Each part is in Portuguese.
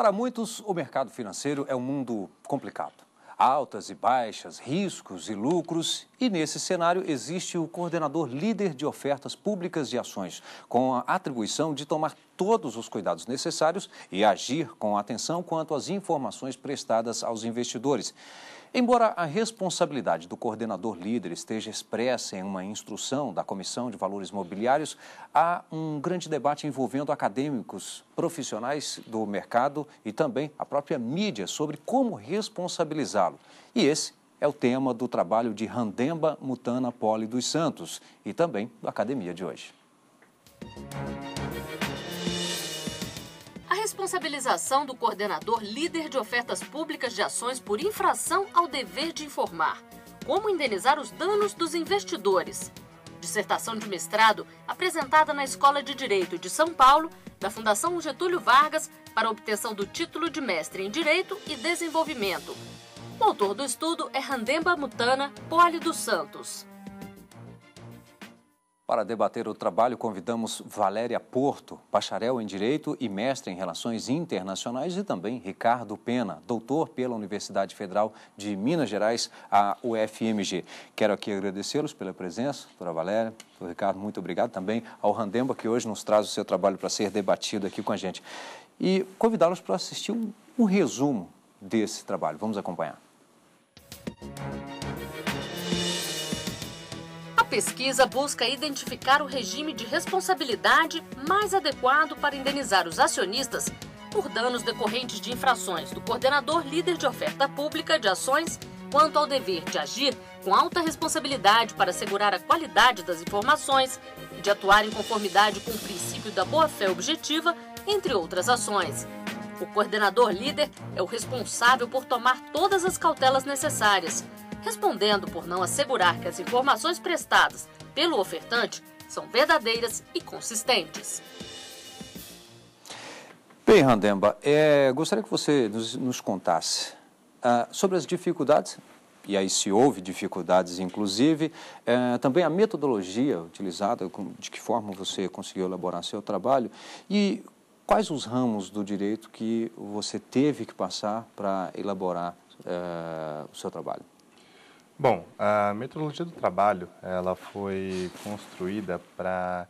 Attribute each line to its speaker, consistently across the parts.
Speaker 1: Para muitos, o mercado financeiro é um mundo complicado. Altas e baixas, riscos e lucros, e nesse cenário existe o coordenador líder de ofertas públicas de ações, com a atribuição de tomar todos os cuidados necessários e agir com atenção quanto às informações prestadas aos investidores. Embora a responsabilidade do coordenador líder esteja expressa em uma instrução da Comissão de Valores Mobiliários, há um grande debate envolvendo acadêmicos, profissionais do mercado e também a própria mídia sobre como responsabilizá-lo. E esse é o tema do trabalho de Randemba Mutana Poli dos Santos e também da academia de hoje
Speaker 2: responsabilização do coordenador líder de ofertas públicas de ações por infração ao dever de informar, como indenizar os danos dos investidores. Dissertação de mestrado apresentada na Escola de Direito de São Paulo, da Fundação Getúlio Vargas, para obtenção do título de mestre em Direito e Desenvolvimento. O autor do estudo é Randemba Mutana Poli dos Santos.
Speaker 1: Para debater o trabalho, convidamos Valéria Porto, bacharel em Direito e mestre em Relações Internacionais, e também Ricardo Pena, doutor pela Universidade Federal de Minas Gerais, a UFMG. Quero aqui agradecê-los pela presença, doutora Valéria, doutor Ricardo, muito obrigado também ao Randemba, que hoje nos traz o seu trabalho para ser debatido aqui com a gente. E convidá-los para assistir um, um resumo desse trabalho. Vamos acompanhar. Música
Speaker 2: pesquisa busca identificar o regime de responsabilidade mais adequado para indenizar os acionistas por danos decorrentes de infrações do coordenador líder de oferta pública de ações quanto ao dever de agir com alta responsabilidade para assegurar a qualidade das informações e de atuar em conformidade com o princípio da boa-fé objetiva, entre outras ações. O coordenador líder é o responsável por tomar todas as cautelas necessárias respondendo por não assegurar que as informações prestadas pelo ofertante são verdadeiras e consistentes.
Speaker 1: Bem, Randemba, é, gostaria que você nos, nos contasse ah, sobre as dificuldades, e aí se houve dificuldades, inclusive, eh, também a metodologia utilizada, de que forma você conseguiu elaborar seu trabalho, e quais os ramos do direito que você teve que passar para elaborar eh, o seu trabalho.
Speaker 3: Bom, a metodologia do trabalho ela foi construída para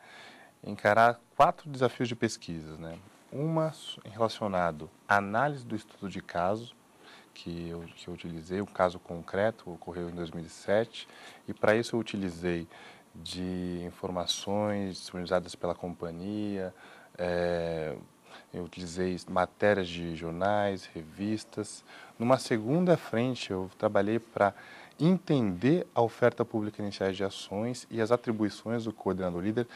Speaker 3: encarar quatro desafios de pesquisa, né? Uma relacionado à análise do estudo de caso que eu, que eu utilizei, um caso concreto ocorreu em 2007 e para isso eu utilizei de informações disponibilizadas pela companhia, é, eu utilizei matérias de jornais, revistas. Numa segunda frente eu trabalhei para entender a oferta pública iniciais de ações e as atribuições do coordenador líder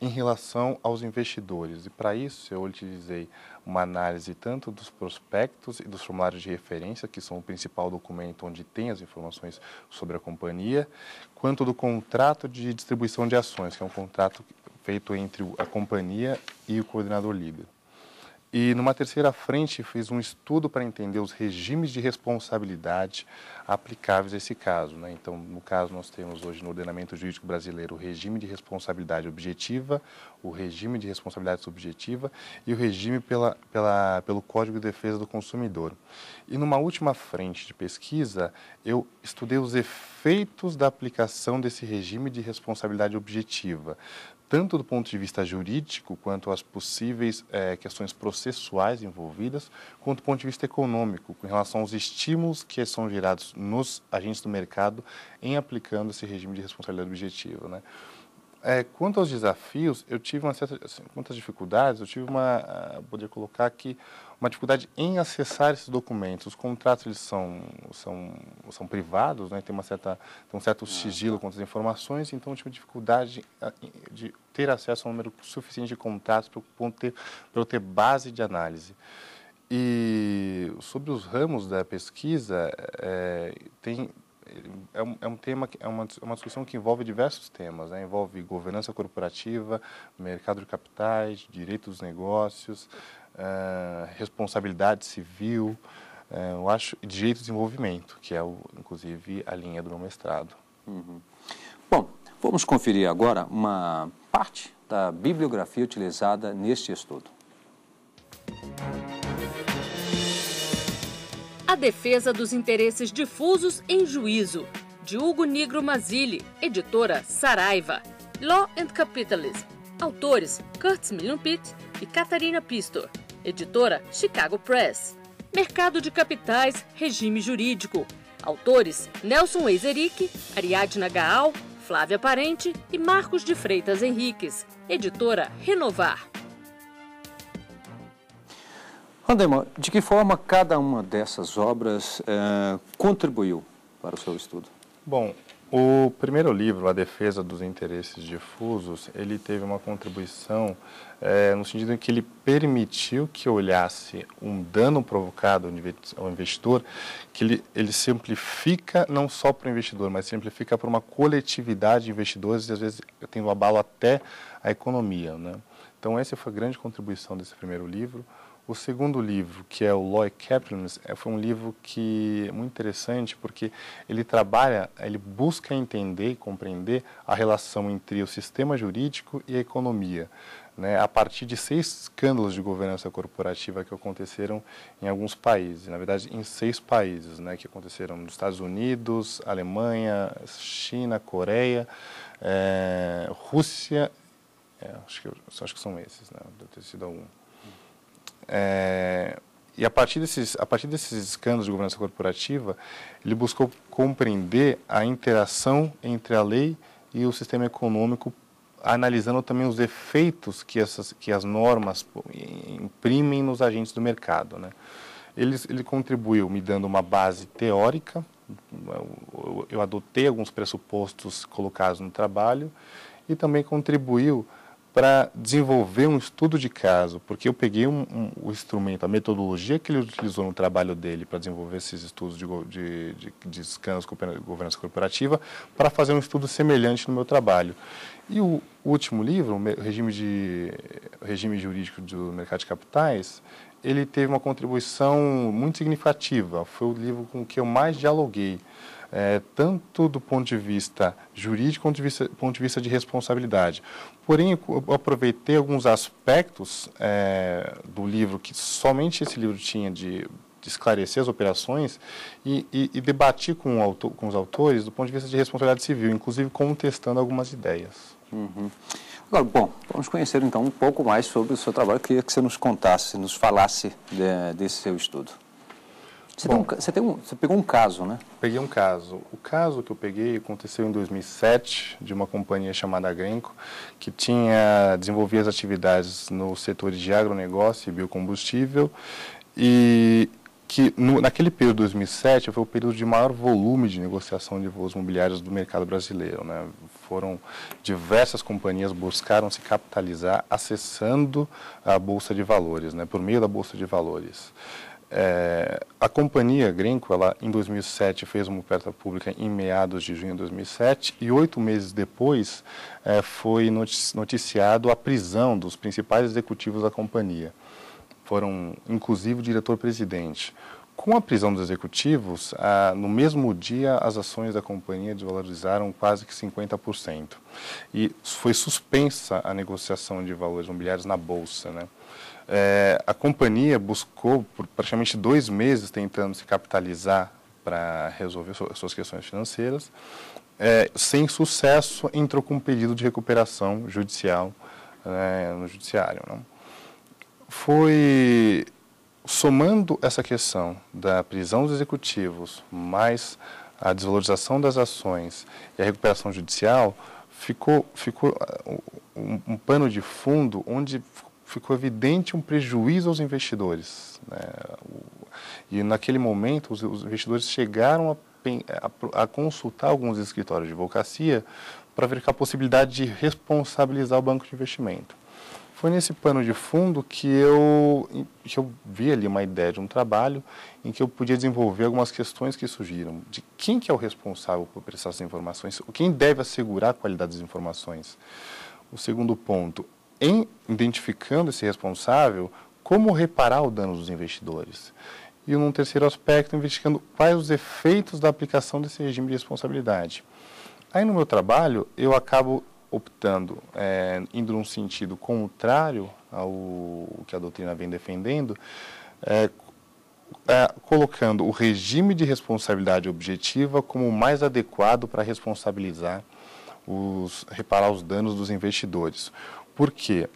Speaker 3: em relação aos investidores. E para isso eu utilizei uma análise tanto dos prospectos e dos formulários de referência, que são o principal documento onde tem as informações sobre a companhia, quanto do contrato de distribuição de ações, que é um contrato feito entre a companhia e o coordenador líder. E numa terceira frente fiz um estudo para entender os regimes de responsabilidade aplicáveis a esse caso. Né? Então, no caso, nós temos hoje no ordenamento jurídico brasileiro o regime de responsabilidade objetiva, o regime de responsabilidade subjetiva e o regime pela, pela, pelo Código de Defesa do Consumidor. E numa última frente de pesquisa, eu estudei os efeitos da aplicação desse regime de responsabilidade objetiva tanto do ponto de vista jurídico, quanto às possíveis é, questões processuais envolvidas, quanto do ponto de vista econômico, com relação aos estímulos que são gerados nos agentes do mercado em aplicando esse regime de responsabilidade objetiva. Né? é, quanto aos desafios, eu tive uma certa, assim, quantas dificuldades, eu tive uma, ah, poderia colocar aqui, uma dificuldade em acessar esses documentos. Os contratos eles são são são privados, né? Tem uma certa tem um certo ah, sigilo tá. contra as informações, então eu tive dificuldade de, ah, de ter acesso a um número suficiente de contratos para eu ter para eu ter base de análise. E sobre os ramos da pesquisa, é, tem é um, é um tema, é uma, é uma discussão que envolve diversos temas, né? envolve governança corporativa, mercado de capitais, direito dos negócios, uh, responsabilidade civil, uh, eu acho, e direito de desenvolvimento, que é, o, inclusive, a linha do meu
Speaker 1: mestrado. Uhum. Bom, vamos conferir agora uma parte da bibliografia utilizada neste estudo.
Speaker 2: A Defesa dos Interesses Difusos em Juízo, de Hugo Nigro Mazzilli, editora Saraiva. Law and Capitalism, autores Kurtz Pitt e Catarina Pistor, editora Chicago Press. Mercado de Capitais, Regime Jurídico, autores Nelson Eizeric, Ariadna Gaal, Flávia Parente e Marcos de Freitas Henriques, editora Renovar.
Speaker 1: Andemar, de que forma cada uma dessas obras eh, contribuiu para o seu estudo?
Speaker 3: Bom, o primeiro livro, A Defesa dos Interesses Difusos, ele teve uma contribuição eh, no sentido em que ele permitiu que olhasse um dano provocado ao investidor, que ele, ele simplifica não só para o investidor, mas simplifica para uma coletividade de investidores e às vezes tendo abalo até a economia. Né? Então, essa foi a grande contribuição desse primeiro livro. O segundo livro, que é o Lloyd Kaplan's, é, foi um livro que é muito interessante porque ele trabalha, ele busca entender e compreender a relação entre o sistema jurídico e a economia. Né, a partir de seis escândalos de governança corporativa que aconteceram em alguns países, na verdade em seis países, né, que aconteceram nos Estados Unidos, Alemanha, China, Coreia, é, Rússia, é, acho, que, acho que são esses, né, deve ter sido algum. É, e a partir, desses, a partir desses escândalos de governança corporativa, ele buscou compreender a interação entre a lei e o sistema econômico, analisando também os efeitos que, essas, que as normas imprimem nos agentes do mercado. Né? Ele, ele contribuiu me dando uma base teórica, eu adotei alguns pressupostos colocados no trabalho, e também contribuiu para desenvolver um estudo de caso, porque eu peguei um, um, o instrumento, a metodologia que ele utilizou no trabalho dele para desenvolver esses estudos de, de, de, de descanso, governança corporativa, para fazer um estudo semelhante no meu trabalho. E o último livro, o regime, de, o regime jurídico do mercado de capitais, ele teve uma contribuição muito significativa. Foi o livro com que eu mais dialoguei, é, tanto do ponto de vista jurídico quanto do ponto de vista de responsabilidade. Porém, eu aproveitei alguns aspectos é, do livro que somente esse livro tinha de de esclarecer as operações e, e, e com, autor, com, os autores do ponto de vista de responsabilidade civil, inclusive contestando algumas ideias.
Speaker 4: Uhum.
Speaker 1: Agora, bom, vamos conhecer então um pouco mais sobre o seu trabalho. Eu queria que você nos contasse, nos falasse de, é, desse seu estudo. Você, Bom, tem um, você, tem um, você pegou um caso, né? Peguei um caso. O caso que eu
Speaker 3: peguei aconteceu em 2007, de uma companhia chamada Grenco, que tinha desenvolvia as atividades no setor de agronegócio e biocombustível, e que no, naquele período de 2007 foi o período de maior volume de negociação de voos imobiliários do mercado brasileiro. Né? Foram diversas companhias buscaram se capitalizar acessando a bolsa de valores, né? por meio da bolsa de valores. É, a companhia Grenco, ela em 2007 fez uma oferta pública em meados de junho de 2007 e oito meses depois é, foi noticiado a prisão dos principais executivos da companhia. Foram, inclusive, o diretor-presidente. Com a prisão dos executivos, ah, no mesmo dia as ações da companhia desvalorizaram quase que 50%. E foi suspensa a negociação de valores imobiliários na Bolsa, né? É, a companhia buscou por praticamente dois meses tentando se capitalizar para resolver suas questões financeiras. É, sem sucesso, entrou com um pedido de recuperação judicial é, no judiciário. Não? Né? Foi somando essa questão da prisão dos executivos, mais a desvalorização das ações e a recuperação judicial, ficou, ficou ah, um, um pano de fundo onde ficou evidente um prejuízo aos investidores. Né? E naquele momento, os, os investidores chegaram a, a, a, consultar alguns escritórios de advocacia para verificar a possibilidade de responsabilizar o banco de investimento. Foi nesse pano de fundo que eu, que eu vi ali uma ideia de um trabalho em que eu podia desenvolver algumas questões que surgiram. De quem que é o responsável por prestar essas informações? Quem deve assegurar a qualidade das informações? O segundo ponto, em identificando esse responsável, como reparar o dano dos investidores. E num terceiro aspecto, investigando quais os efeitos da aplicação desse regime de responsabilidade. Aí no meu trabalho, eu acabo optando, é, indo num sentido contrário ao que a doutrina vem defendendo, é, é, colocando o regime de responsabilidade objetiva como o mais adequado para responsabilizar os reparar os danos dos investidores. Porque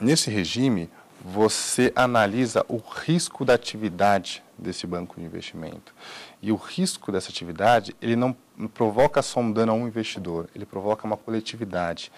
Speaker 3: nesse regime você analisa o risco da atividade desse banco de investimento. E o risco dessa atividade, ele não provoca só um dano a um investidor, ele provoca uma coletividade.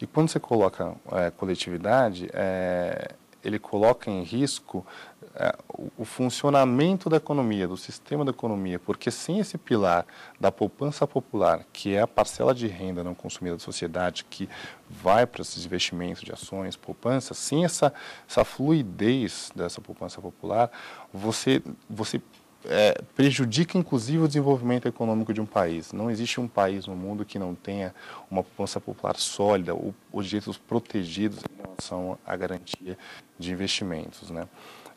Speaker 3: E quando você coloca é, coletividade, é, ele coloca em risco é, o funcionamento da economia, do sistema da economia, porque sem esse pilar da poupança popular, que é a parcela de renda não consumida da sociedade, que vai para esses investimentos de ações, poupança, sem essa, essa fluidez dessa poupança popular, você, você é, prejudica inclusive o desenvolvimento econômico de um país. Não existe um país no mundo que não tenha uma poupança popular sólida, ou, ou direitos protegidos em relação à garantia de investimentos. Né?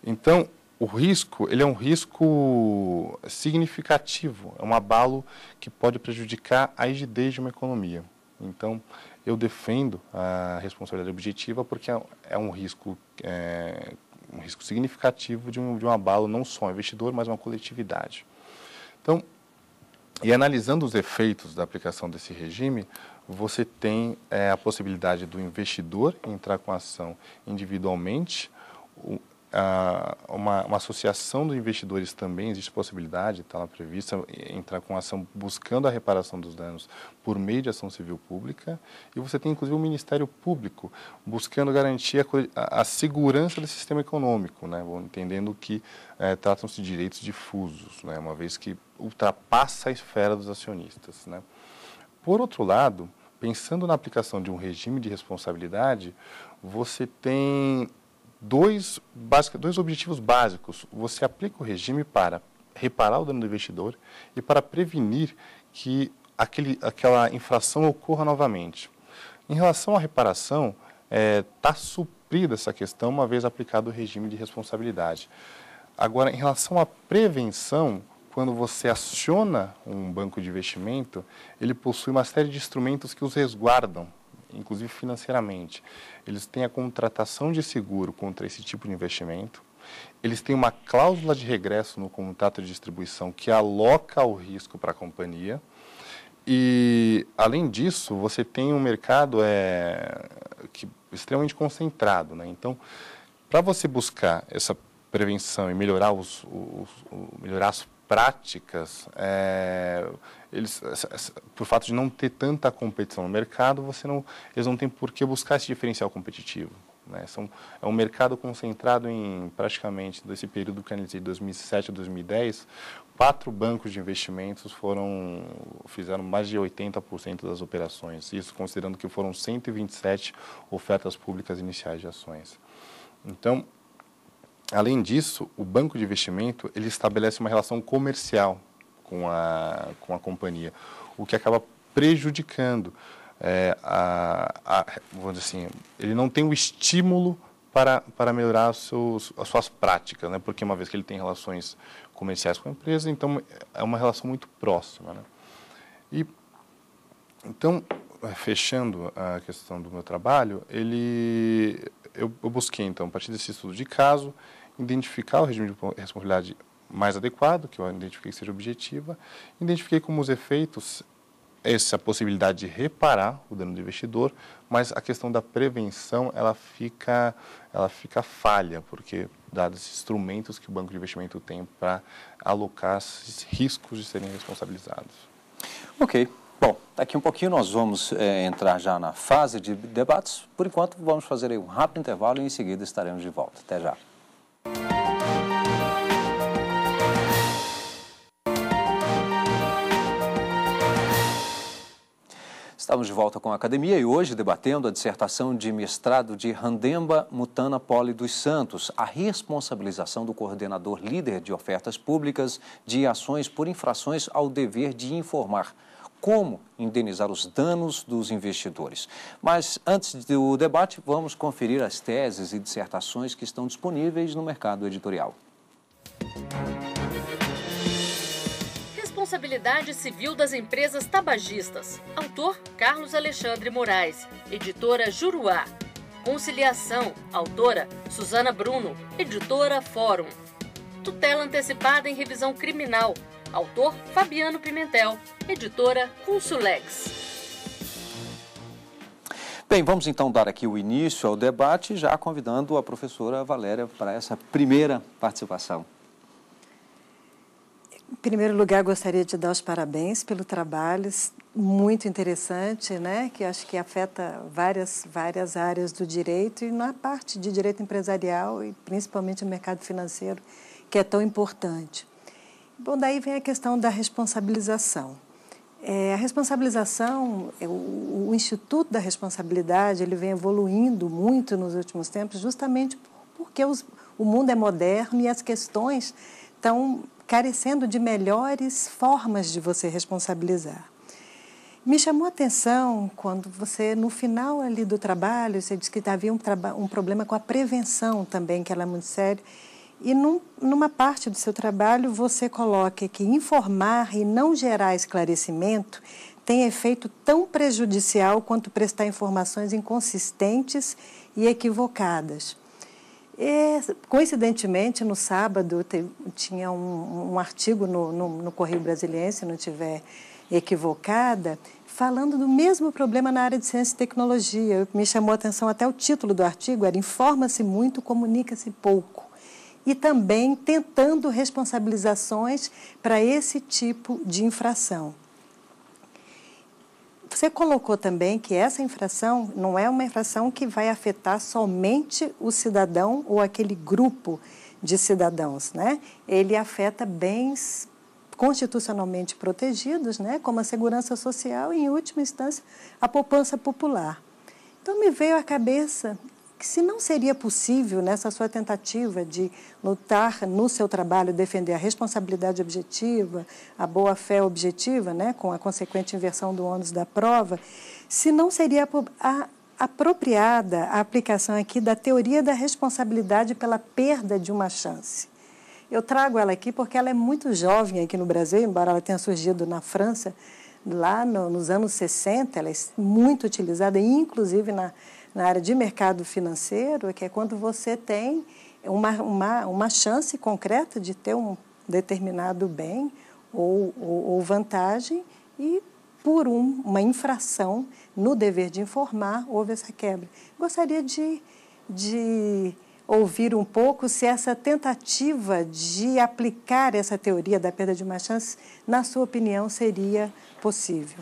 Speaker 3: Então, o risco, ele é um risco significativo, é um abalo que pode prejudicar a rigidez de uma economia. Então, eu defendo a responsabilidade objetiva porque é, é um risco, é, um risco significativo de um, de um abalo não só ao investidor, mas a uma coletividade. Então, e analisando os efeitos da aplicação desse regime, você tem é, a possibilidade do investidor entrar com a ação individualmente, uma, uma, associação dos investidores também existe possibilidade, está lá prevista, entrar com ação buscando a reparação dos danos por meio de ação civil pública. E você tem inclusive o Ministério Público buscando garantir a, a segurança do sistema econômico, né? entendendo que eh, tratam-se de direitos difusos, né? uma vez que ultrapassa a esfera dos acionistas. Né? Por outro lado, pensando na aplicação de um regime de responsabilidade, você tem dois, basic, dois objetivos básicos. Você aplica o regime para reparar o dano do investidor e para prevenir que aquele, aquela infração ocorra novamente. Em relação à reparação, está é, tá suprida essa questão uma vez aplicado o regime de responsabilidade. Agora, em relação à prevenção, quando você aciona um banco de investimento, ele possui uma série de instrumentos que os resguardam inclusive financeiramente. Eles têm a contratação de seguro contra esse tipo de investimento, eles têm uma cláusula de regresso no contrato de distribuição que aloca o risco para a companhia. E, além disso, você tem um mercado é, que, extremamente concentrado. Né? Então, para você buscar essa prevenção e melhorar, os, os, os melhorar as práticas, é, eles, por fato de não ter tanta competição no mercado, você não, eles não têm por que buscar esse diferencial competitivo. Né? São, é um mercado concentrado em, praticamente, desse período que de 2007 a 2010, quatro bancos de investimentos foram, fizeram mais de 80% das operações, isso considerando que foram 127 ofertas públicas iniciais de ações. Então, além disso, o banco de investimento ele estabelece uma relação comercial com a, com a companhia, o que acaba prejudicando. É, a, a, vamos dizer assim, ele não tem o estímulo para, para melhorar seus, as suas práticas, né? porque uma vez que ele tem relações comerciais com a empresa, então é uma relação muito próxima. Né? E, então, fechando a questão do meu trabalho, ele, eu, eu busquei, então, a partir desse estudo de caso, identificar o regime de responsabilidade mais adequado, que eu identifiquei que seja objetiva, identifiquei como os efeitos essa possibilidade de reparar o dano do investidor, mas a questão da prevenção ela fica ela fica falha porque dados os instrumentos que o banco de investimento
Speaker 1: tem para alocar riscos de serem responsabilizados. Ok. Bom, daqui um pouquinho nós vamos é, entrar já na fase de debates. Por enquanto, vamos fazer um rápido intervalo e em seguida estaremos de volta. Até já. Estamos de volta com a academia e hoje debatendo a dissertação de mestrado de Randemba Mutana Poli dos Santos, a responsabilização do coordenador líder de ofertas públicas de ações por infrações ao dever de informar. Como indenizar os danos dos investidores. Mas antes do debate, vamos conferir as teses e dissertações que estão disponíveis no mercado editorial. Música
Speaker 2: Responsabilidade Civil das Empresas Tabagistas. Autor Carlos Alexandre Moraes. Editora Juruá. Conciliação. Autora Suzana Bruno. Editora Fórum. Tutela antecipada em revisão criminal. Autor Fabiano Pimentel. Editora Consulex.
Speaker 1: Bem, vamos então dar aqui o início ao debate, já convidando a professora Valéria para essa primeira participação.
Speaker 4: Em primeiro lugar, gostaria de dar os parabéns pelo trabalho muito interessante, né? que acho que afeta várias, várias áreas do direito e na parte de direito empresarial e principalmente o mercado financeiro, que é tão importante. Bom, daí vem a questão da responsabilização. É, a responsabilização, é, o, o, Instituto da Responsabilidade, ele vem evoluindo muito nos últimos tempos, justamente porque os, o mundo é moderno e as questões estão carecendo de melhores formas de você responsabilizar. Me chamou a atenção quando você, no final ali do trabalho, você disse que havia um, um problema com a prevenção também, que ela é muito séria. E num, numa parte do seu trabalho, você coloca que informar e não gerar esclarecimento tem efeito tão prejudicial quanto prestar informações inconsistentes e equivocadas. E, é, coincidentemente, no sábado, te, tinha um, um artigo no, no, no, Correio Brasiliense, se não estiver equivocada, falando do mesmo problema na área de ciência e tecnologia. Me chamou a atenção até o título do artigo, era Informa-se muito, comunica-se pouco. E também tentando responsabilizações para esse tipo de infração. Você colocou também que essa infração não é uma infração que vai afetar somente o cidadão ou aquele grupo de cidadãos, né? Ele afeta bens constitucionalmente protegidos, né, como a segurança social e, em última instância, a poupança popular. Então me veio à cabeça que se não seria possível nessa né, sua tentativa de lutar no seu trabalho, defender a responsabilidade objetiva, a boa-fé objetiva, né, com a consequente inversão do ônus da prova, se não seria a, apropriada a aplicação aqui da teoria da responsabilidade pela perda de uma chance. Eu trago ela aqui porque ela é muito jovem aqui no Brasil, embora ela tenha surgido na França lá no, nos anos 60, ela é muito utilizada, inclusive na na área de mercado financeiro, é que é quando você tem uma, uma, uma chance concreta de ter um determinado bem ou, ou, ou vantagem e por um, uma infração no dever de informar, houve essa quebra. Gostaria de, de ouvir um pouco se essa tentativa de aplicar essa teoria da perda de uma chance, na sua opinião, seria possível.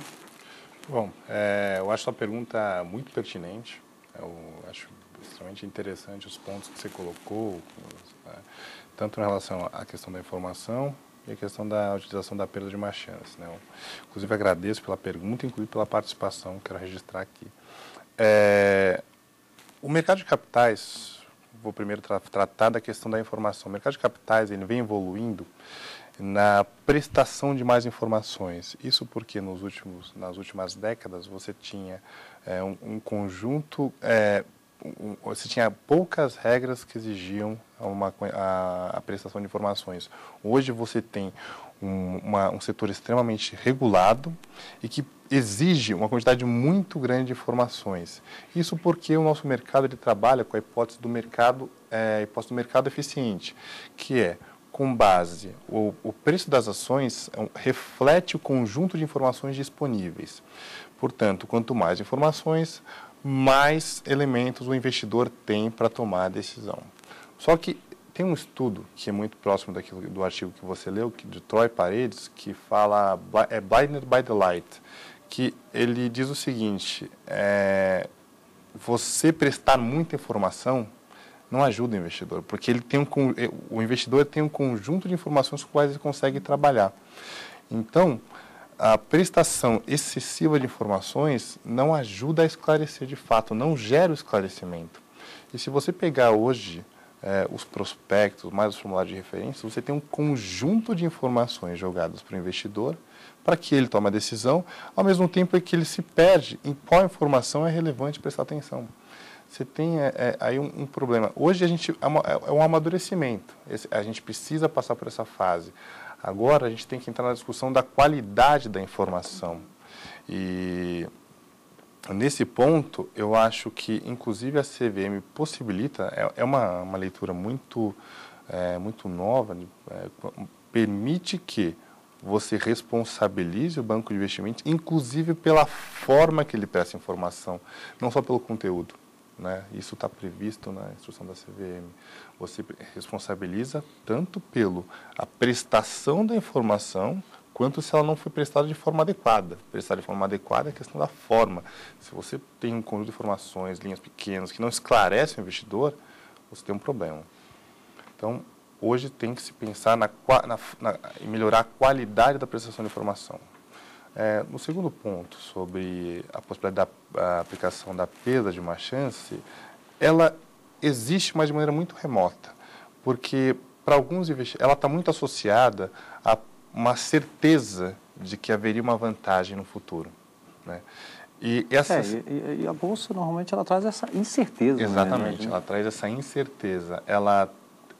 Speaker 3: Bom, é, eu acho a pergunta muito pertinente. Eu é acho extremamente interessante os pontos que você colocou, né? tanto em relação à questão da informação e a questão da utilização da perda de uma chance. Né? Eu, inclusive, agradeço pela pergunta, inclusive pela participação, quero registrar aqui. É, o mercado de capitais, vou primeiro tra tratar da questão da informação. O mercado de capitais ele vem evoluindo na prestação de mais informações. Isso porque nos últimos, nas últimas décadas você tinha é, um, um, conjunto. É, um, você tinha poucas regras que exigiam uma, a, a prestação de informações. Hoje você tem um, uma, um setor extremamente regulado e que exige uma quantidade muito grande de informações. Isso porque o nosso mercado ele trabalha com a hipótese do mercado, é, hipótese do mercado eficiente, que é com base o, o preço das ações é reflete o conjunto de informações disponíveis. Portanto, quanto mais informações, mais elementos o investidor tem para tomar a decisão. Só que tem um estudo que é muito próximo daquilo, do artigo que você leu, que de Troy Paredes, que fala é Blinded by the Light, que ele diz o seguinte: é, você prestar muita informação não ajuda o investidor, porque ele tem um, é, o investidor tem um conjunto de informações com quais ele consegue trabalhar. Então, a prestação excessiva de informações não ajuda a esclarecer de fato, não gera o esclarecimento. E se você pegar hoje eh, os prospectos, mais os formulários de referência, você tem um conjunto de informações jogadas para o investidor para que ele tome a decisão, ao mesmo tempo é que ele se perde em qual informação é relevante prestar atenção. Você tem é, é, aí um, um, problema. Hoje a gente é, uma, é, é um amadurecimento. Esse, a gente precisa passar por essa fase. Agora a gente tem que entrar na discussão da qualidade da informação. E nesse ponto, eu acho que, inclusive, a CVM possibilita, é, é uma, uma leitura muito, é, muito nova, né, é, permite que você responsabilize o banco de investimento, inclusive pela forma que ele presta informação, não só pelo conteúdo. Né? Isso está previsto na instrução da CVM. Você responsabiliza tanto pelo a prestação da informação quanto se ela não foi prestada de forma adequada. Prestada de forma adequada é questão da forma. Se você tem um conjunto de informações, linhas pequenas que não esclarece o investidor, você tem um problema. Então, hoje tem que se pensar na, na, na, em melhorar a qualidade da prestação de informação. É, no segundo ponto, sobre a possibilidade da aplicação da perda de uma chance, ela existe, mas de maneira muito remota, porque para alguns investidores ela está muito associada a uma certeza de que haveria uma vantagem no futuro. Né? E, essa... É,
Speaker 1: e, e, a bolsa normalmente ela traz essa incerteza. Né? Exatamente, né? ela
Speaker 3: traz essa incerteza. Ela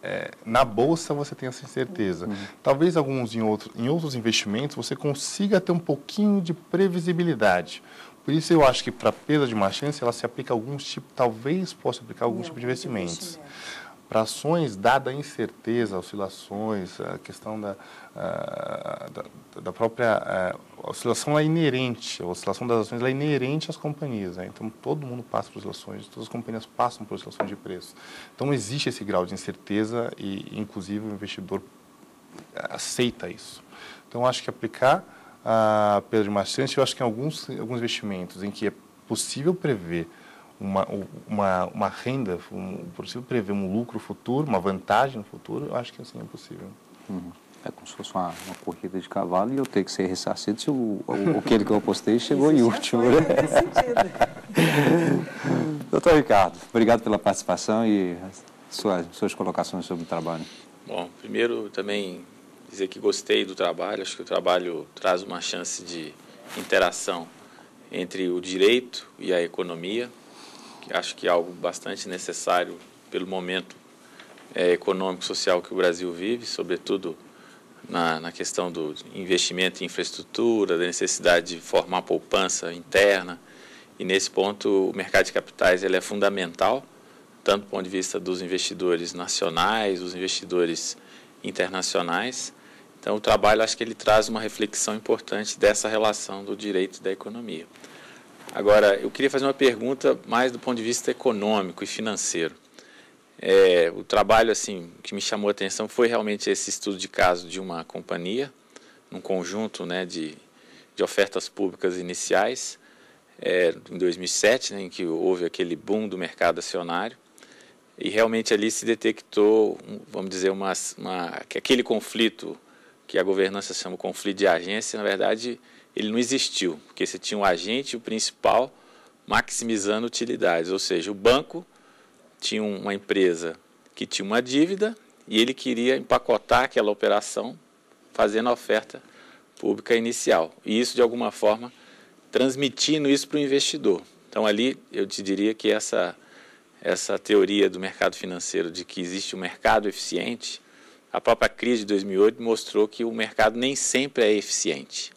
Speaker 3: é, na bolsa você tem essa incerteza. Uhum. Talvez alguns em, outros em outros investimentos você consiga ter um pouquinho de previsibilidade. Por isso eu acho que para perda de uma chance ela se aplica alguns tipos, talvez possa aplicar alguns tipos de investimentos. Investimento para ações, dada a incerteza, oscilações, a questão da, ah, da, da, própria a eh, oscilação é inerente, a oscilação das ações é inerente às companhias. Né? Então, todo mundo passa por oscilações, todas as companhias passam por oscilações de preço. Então, existe esse grau de incerteza e, inclusive, o investidor eh, aceita isso. Então, acho que aplicar a ah, perda de maciência eu acho que em alguns, alguns investimentos em que é possível prever uma, uma, uma renda, um, possível prever um lucro futuro, uma vantagem no futuro, eu acho que assim é possível. Uhum.
Speaker 1: É como se fosse uma, uma, corrida de cavalo e eu tenho que ser ressarcido se o, o, ele que eu apostei chegou em último. Né? Doutor Ricardo, obrigado pela participação e suas, suas colocações sobre o trabalho.
Speaker 5: Bom, primeiro também dizer que gostei do trabalho, acho que o trabalho traz uma chance de interação entre o direito e a economia, acho que é algo bastante necessário pelo momento é, econômico social que o Brasil vive, sobretudo na, na questão do investimento em infraestrutura, da necessidade de formar poupança interna. E nesse ponto, o mercado de capitais ele é fundamental, tanto do ponto de vista dos investidores nacionais, dos investidores internacionais. Então, o trabalho, acho que ele traz uma reflexão importante dessa relação do direito e da economia. Agora, eu queria fazer uma pergunta mais do ponto de vista econômico e financeiro. É, o trabalho assim que me chamou a atenção foi realmente esse estudo de caso de uma companhia, num conjunto né, de, de ofertas públicas iniciais, é, em 2007, né, em que houve aquele boom do mercado acionário. E realmente ali se detectou, vamos dizer, uma, uma, que aquele conflito que a governança chama conflito de agência, na verdade, ele não existiu, porque você tinha um agente, o principal, maximizando utilidades, ou seja, o banco tinha uma empresa que tinha uma dívida e ele queria empacotar aquela operação fazendo a oferta pública inicial. E isso, de alguma forma, transmitindo isso para o investidor. Então, ali, eu te diria que essa, essa teoria do mercado financeiro de que existe um mercado eficiente, a própria crise de 2008 mostrou que o mercado nem sempre é eficiente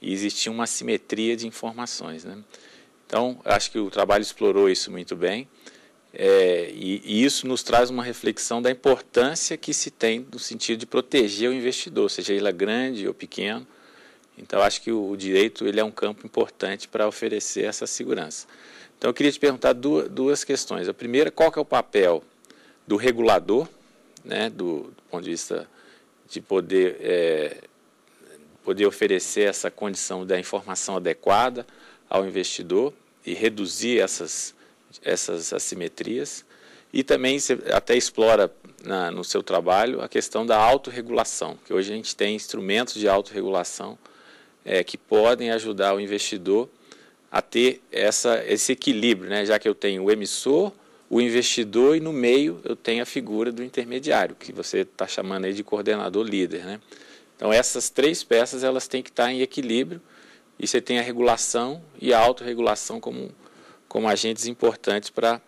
Speaker 5: e existia uma simetria de informações. Né? Então, acho que o trabalho explorou isso muito bem. É, e, e, isso nos traz uma reflexão da importância que se tem no sentido de proteger o investidor, seja ele é grande ou pequeno. Então, acho que o, o direito ele é um campo importante para oferecer essa segurança. Então, eu queria te perguntar duas, duas questões. A primeira, qual que é o papel do regulador, né, do, do ponto de vista de poder é, poder oferecer essa condição da informação adequada ao investidor e reduzir essas, essas assimetrias. E também você até explora na, né, no seu trabalho a questão da autorregulação, que hoje a gente tem instrumentos de autorregulação é, que podem ajudar o investidor a ter essa, esse equilíbrio, né? já que eu tenho o emissor, o investidor e no meio eu tenho a figura do intermediário, que você está chamando aí de coordenador líder. Né? Então essas três peças elas têm que estar em equilíbrio e você tem a regulação e a autorregulação como, como agentes importantes para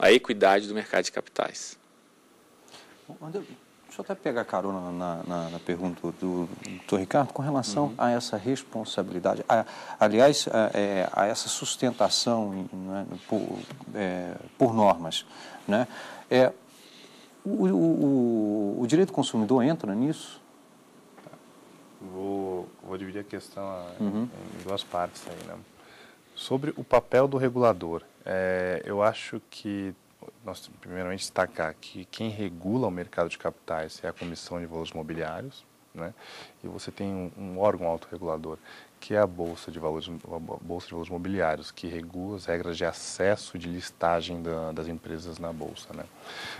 Speaker 5: a equidade do mercado de capitais.
Speaker 1: André, deixa eu até pegar carona na, na, na pergunta do doutor Ricardo com relação uhum. a essa responsabilidade, a, aliás, a, é, a, essa sustentação né, por, é, por normas. Né? É, o, o, o direito do consumidor entra nisso?
Speaker 3: vou, vou dividir a questão uhum. em duas partes aí, né? Sobre o papel do regulador, é, eu acho que nós primeiramente destacar que quem regula o mercado de capitais é a Comissão de Valores Mobiliários, né? E você tem um, um órgão autorregulador, que é a Bolsa de Valores, Bolsa de Valores Mobiliários, que regula as regras de acesso de listagem da, das empresas na Bolsa. Né?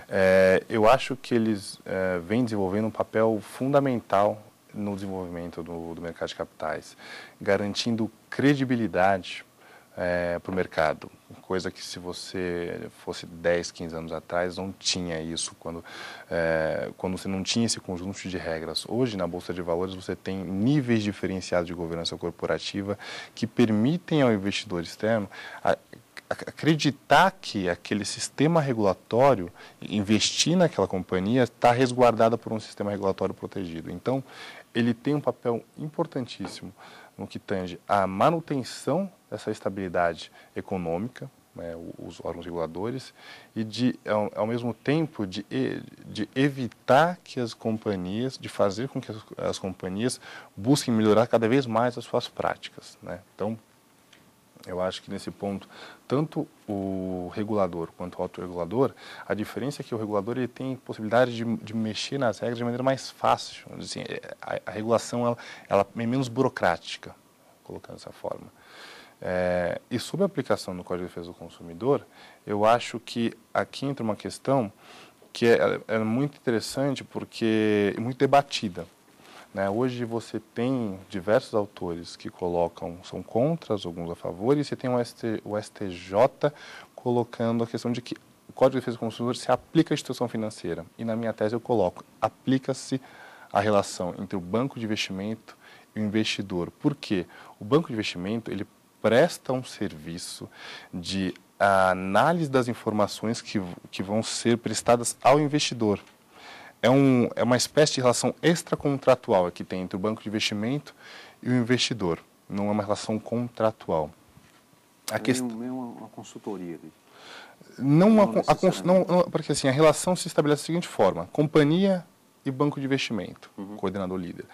Speaker 3: É, eu acho que eles é, vêm desenvolvendo um papel fundamental no desenvolvimento do, do mercado de capitais, garantindo credibilidade é, para o mercado, coisa que se você fosse 10, 15 anos atrás não tinha isso, quando, é, quando você não tinha esse conjunto de regras. Hoje, na Bolsa de Valores, você tem níveis diferenciados de governança corporativa que permitem ao investidor externo a, acreditar que aquele sistema regulatório, investir naquela companhia, está resguardada por um sistema regulatório protegido. Então, ele tem um papel importantíssimo no que tange à manutenção dessa estabilidade econômica, né, os órgãos reguladores, e de, ao, ao mesmo tempo de, de, evitar que as companhias, de fazer com que as, as companhias busquem melhorar cada vez mais as suas práticas. Né? Então, eu acho que nesse ponto, tanto o regulador quanto o autorregulador, a diferença é que o regulador ele tem possibilidade de, de mexer nas regras de maneira mais fácil. Assim, é, a, a regulação ela, ela é menos burocrática, colocando dessa forma. É, e sobre a aplicação do Código de Defesa do Consumidor, eu acho que aqui entra uma questão que é, é muito interessante porque é muito debatida. Né? Hoje você tem diversos autores que colocam, são contras, alguns a favor, e você tem o, ST, o STJ colocando a questão de que o Código de Defesa do Consumidor se aplica à instituição financeira. E na minha tese eu coloco, aplica-se a relação entre o banco de investimento e o investidor. Por quê? O banco de investimento, ele presta um serviço de análise das informações que, que vão ser prestadas ao investidor é, um, é uma espécie de relação extracontratual que tem entre o banco de investimento e o investidor. Não é uma relação contratual.
Speaker 1: A quest... nem, uma, uma consultoria.
Speaker 3: Não, não, uma, a cons... não, não, porque assim, a relação se estabelece da seguinte forma: companhia e banco de investimento, uhum. coordenador líder.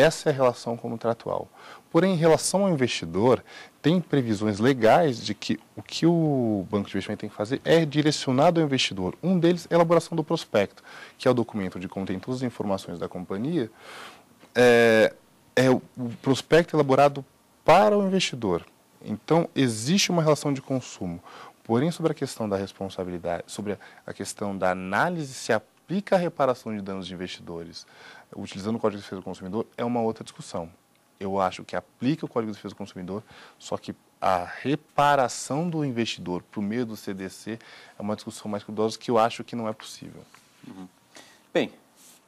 Speaker 3: Essa é a relação contratual. Porém, em relação ao investidor, tem previsões legais de que o que o banco de investimento tem que fazer é direcionado ao investidor. Um deles é a elaboração do prospecto, que é o documento que contém todas as informações da companhia. É, é o prospecto elaborado para o investidor. Então, existe uma relação de consumo. Porém, sobre a questão da responsabilidade, sobre a questão da análise se aplica a reparação de danos de investidores utilizando o Código de Defesa do Consumidor é uma outra discussão. Eu acho que aplica o Código de Defesa do Consumidor, só que a reparação do investidor para o meio do CDC é uma discussão mais cuidadosa que eu acho que não é possível.
Speaker 1: Uhum. Bem,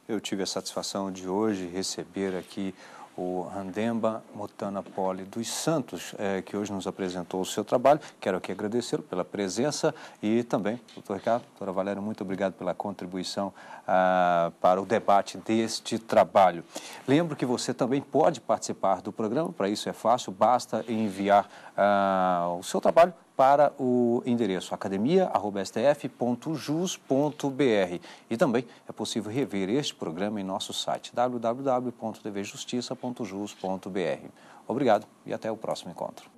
Speaker 1: eu tive a satisfação de hoje receber aqui o Randemba Motana Poli dos Santos, é, que hoje nos apresentou o seu trabalho. Quero aqui agradecê-lo pela presença e também, doutor Ricardo, doutora Valéria, muito obrigado pela contribuição ah, para o debate deste trabalho. Lembro que você também pode participar do programa, para isso é fácil, basta enviar ah, o seu trabalho para o endereço academia.stf.jus.br. E também é possível rever este programa em nosso site www.tvjustiça.jus.br. Obrigado e até o próximo encontro.